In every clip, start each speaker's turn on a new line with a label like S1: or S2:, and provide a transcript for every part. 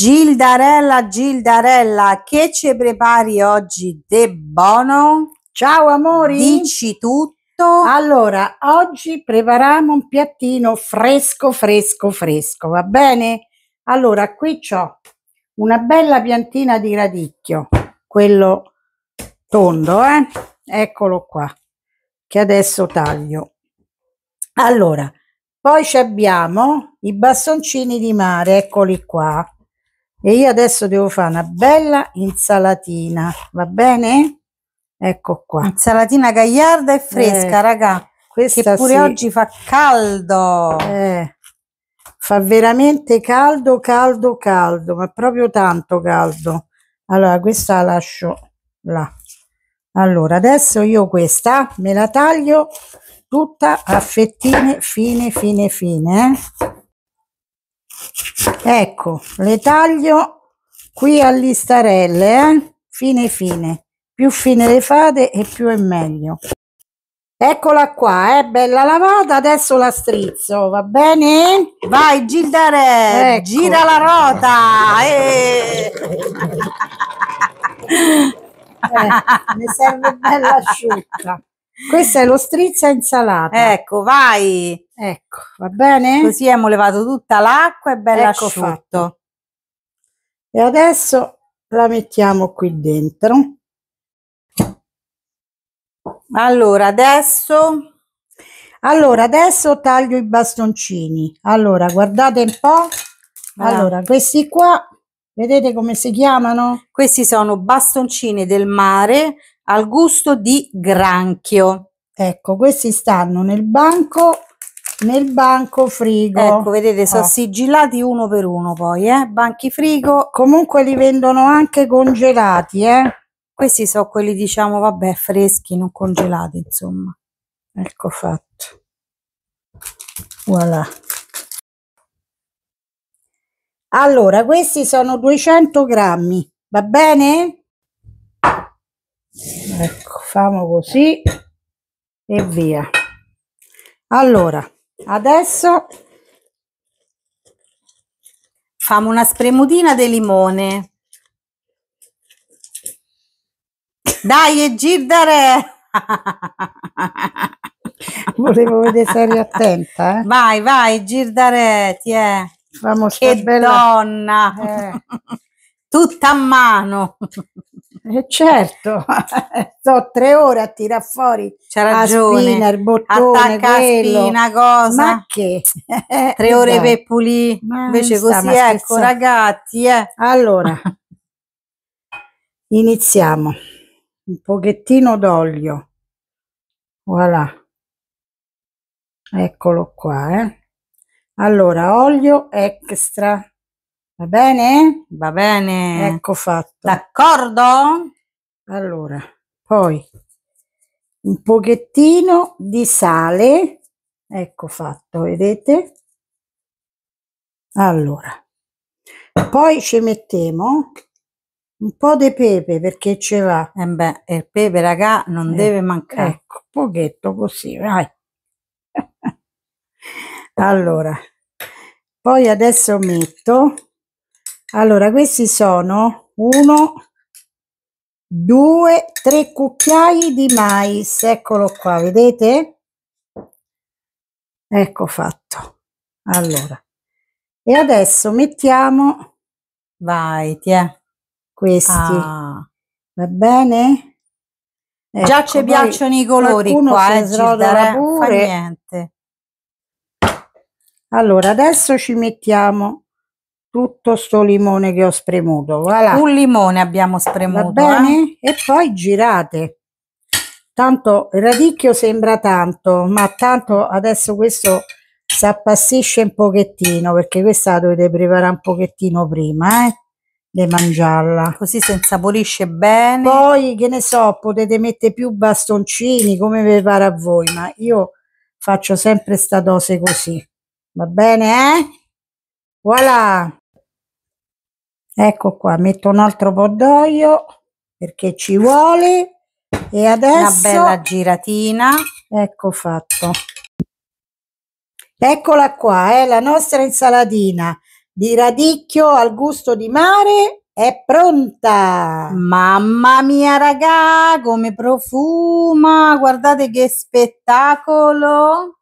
S1: Gildarella, Gildarella, che ci prepari oggi de buono? Ciao amori! Dici tutto! Allora, oggi prepariamo un piattino fresco, fresco, fresco, va bene? Allora, qui ho una bella piantina di radicchio, quello tondo, eh? Eccolo qua, che adesso taglio. Allora, poi ci abbiamo i bastoncini di mare, eccoli qua e io adesso devo fare una bella insalatina va bene ecco qua insalatina gagliarda e eh, fresca eh, raga questa che pure sì. oggi fa caldo eh, fa veramente caldo caldo caldo ma proprio tanto caldo allora questa la lascio là allora adesso io questa me la taglio tutta a fettine fine fine fine eh? ecco le taglio qui a listarelle eh? fine fine più fine le fate e più è meglio eccola qua è eh? bella lavata adesso la strizzo va bene vai Gildare ecco. gira la rota eh. eh, mi serve bella asciutta questo è lo strizza insalata. Ecco, vai. Ecco, va bene? Così abbiamo levato tutta l'acqua e bella ecco asciutto. Fatto. E adesso la mettiamo qui dentro. Allora, adesso allora, adesso taglio i bastoncini. Allora, guardate un po'. Allora, questi qua, vedete come si chiamano? Questi sono bastoncini del mare al gusto di granchio. Ecco, questi stanno nel banco nel banco frigo. Ecco, vedete, ah. sono oh. sigillati uno per uno poi, eh? Banchi frigo. Comunque li vendono anche congelati, eh? Questi sono quelli, diciamo, vabbè, freschi, non congelati, insomma. Ecco fatto. Voilà. Allora, questi sono 200 grammi, va bene? ecco famo così e via allora adesso famo una spremutina di limone dai e girdare volevo vedere se eri attenta eh? vai vai girdare ti è Vamo che bella... donna eh. tutta a mano eh certo, sto tre ore a tirar fuori C'ha ragione. Aspina, il bottone, attacca quello. aspina, cosa? Ma che? tre ore Dai. per pulire, invece così ecco ragazzi. Eh. Allora, iniziamo. Un pochettino d'olio. Voilà. Eccolo qua, eh. Allora, olio extra Va bene? Va bene. Ecco fatto. D'accordo? Allora, poi un pochettino di sale. Ecco fatto, vedete? Allora, poi ci mettiamo un po' di pepe perché ce va. Eh e beh, il pepe, raga, non eh, deve mancare. Ecco, un pochetto così, vai. allora, poi adesso metto allora, questi sono 1, 2, 3 cucchiai di mais. Eccolo qua, vedete? Ecco fatto. Allora, e adesso mettiamo, vai, tiè, eh, questi. Ah. Va bene? Ecco, Già ci ecco, piacciono i colori qua, eh, srotola pure. Allora, adesso ci mettiamo tutto sto limone che ho spremuto voilà. un limone abbiamo spremuto eh? e poi girate tanto il radicchio sembra tanto ma tanto adesso questo si appassisce un pochettino perché questa la dovete preparare un pochettino prima eh? di mangiarla così si insaporisce bene poi che ne so potete mettere più bastoncini come vi pare a voi ma io faccio sempre sta dose così va bene eh voilà ecco qua metto un altro po' d'olio perché ci vuole e adesso una bella giratina ecco fatto eccola qua è eh, la nostra insalatina di radicchio al gusto di mare è pronta mamma mia raga come profuma guardate che spettacolo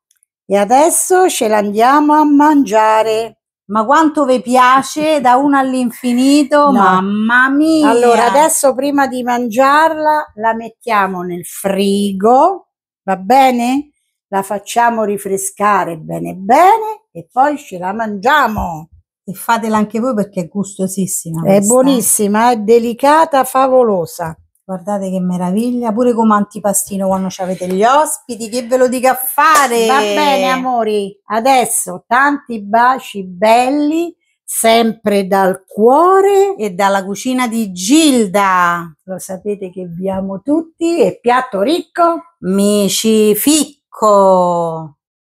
S1: e adesso ce l'andiamo a mangiare ma quanto vi piace da uno all'infinito, no. mamma mia! Allora, adesso prima di mangiarla la mettiamo nel frigo, va bene? La facciamo rifrescare bene bene e poi ce la mangiamo. E fatela anche voi perché è gustosissima. È questa. buonissima, è delicata, favolosa. Guardate che meraviglia, pure come antipastino quando avete gli ospiti, che ve lo dica a fare! Va bene amori, adesso tanti baci belli, sempre dal cuore e dalla cucina di Gilda. Lo sapete che vi amo tutti e piatto ricco, mi ci ficco!